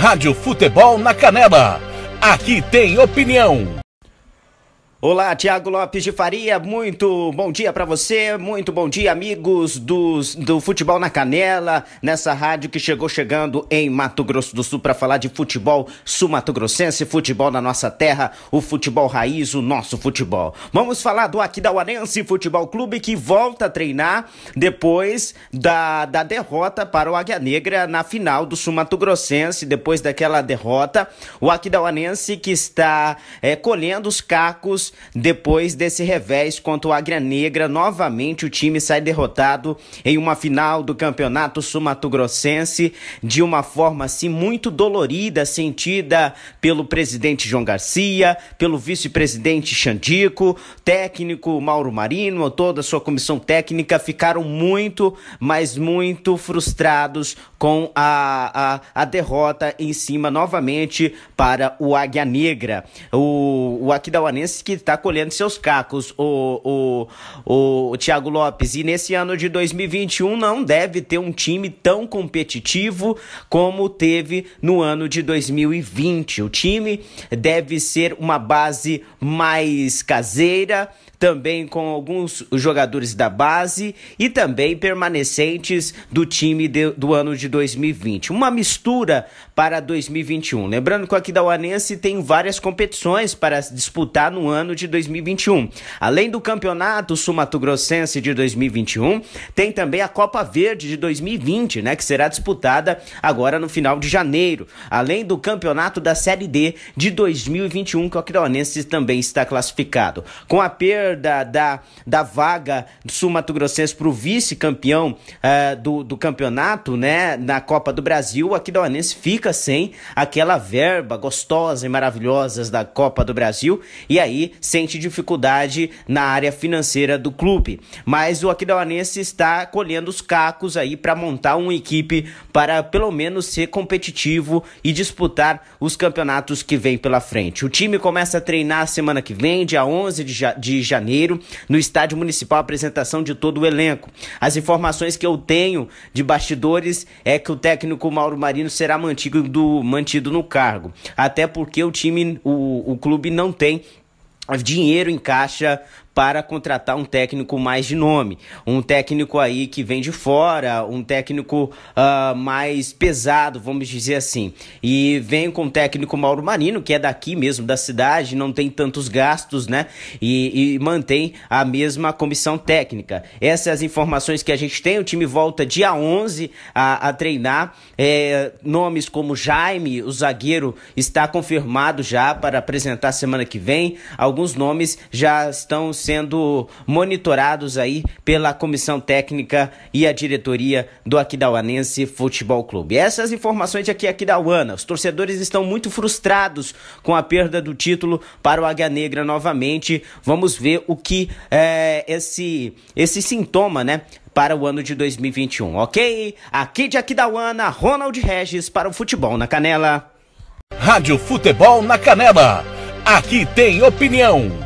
Rádio Futebol na Canela. Aqui tem opinião. Olá, Tiago Lopes de Faria, muito bom dia para você, muito bom dia, amigos dos, do Futebol na Canela, nessa rádio que chegou chegando em Mato Grosso do Sul para falar de futebol sul-mato-grossense, futebol na nossa terra, o futebol raiz, o nosso futebol. Vamos falar do Aquidauanense Futebol Clube que volta a treinar depois da, da derrota para o Águia Negra na final do sul-mato-grossense, depois daquela derrota, o Aquidauanense que está é, colhendo os cacos depois desse revés contra o Águia Negra, novamente o time sai derrotado em uma final do Campeonato Sumatogrossense de uma forma assim muito dolorida, sentida pelo presidente João Garcia, pelo vice-presidente Xandico, técnico Mauro Marino, toda a sua comissão técnica ficaram muito, mas muito frustrados com a, a, a derrota em cima novamente para o Águia Negra. O o Aquidauanense que está colhendo seus cacos, o, o, o Thiago Lopes. E nesse ano de 2021 não deve ter um time tão competitivo como teve no ano de 2020. O time deve ser uma base mais caseira, também com alguns jogadores da base e também permanecentes do time de, do ano de 2020. Uma mistura para 2021. Lembrando que o Aquidauanense tem várias competições para disputar no ano de 2021. Além do Campeonato Sumatogrossense de 2021, tem também a Copa Verde de 2020, né, que será disputada agora no final de janeiro. Além do Campeonato da Série D de 2021, que o Aquidauanense também está classificado. Com a perda da, da, da vaga do Sul Mato Grossense para o vice-campeão uh, do, do campeonato, né? Na Copa do Brasil, o Aquidauanense fica sem aquela verba gostosa e maravilhosa da Copa do Brasil e aí sente dificuldade na área financeira do clube. Mas o Aquidauanense está colhendo os cacos aí para montar uma equipe para pelo menos ser competitivo e disputar os campeonatos que vem pela frente. O time começa a treinar semana que vem, dia 11 de, de janeiro Janeiro, no Estádio Municipal, a apresentação de todo o elenco. As informações que eu tenho de bastidores é que o técnico Mauro Marino será mantido, do, mantido no cargo, até porque o time, o, o clube não tem dinheiro em caixa para contratar um técnico mais de nome, um técnico aí que vem de fora, um técnico uh, mais pesado, vamos dizer assim. E vem com o técnico Mauro Marino, que é daqui mesmo, da cidade, não tem tantos gastos, né? E, e mantém a mesma comissão técnica. Essas são as informações que a gente tem. O time volta dia 11 a, a treinar. É, nomes como Jaime, o zagueiro, está confirmado já para apresentar semana que vem. Alguns nomes já estão sendo sendo monitorados aí pela comissão técnica e a diretoria do Aquidauanense Futebol Clube. Essas informações aqui Aquidauana. Os torcedores estão muito frustrados com a perda do título para o Águia Negra novamente. Vamos ver o que é, esse esse sintoma, né? Para o ano de 2021, ok? Aqui de Aquidauana, Ronald Regis para o Futebol na Canela. Rádio Futebol na Canela. Aqui tem opinião.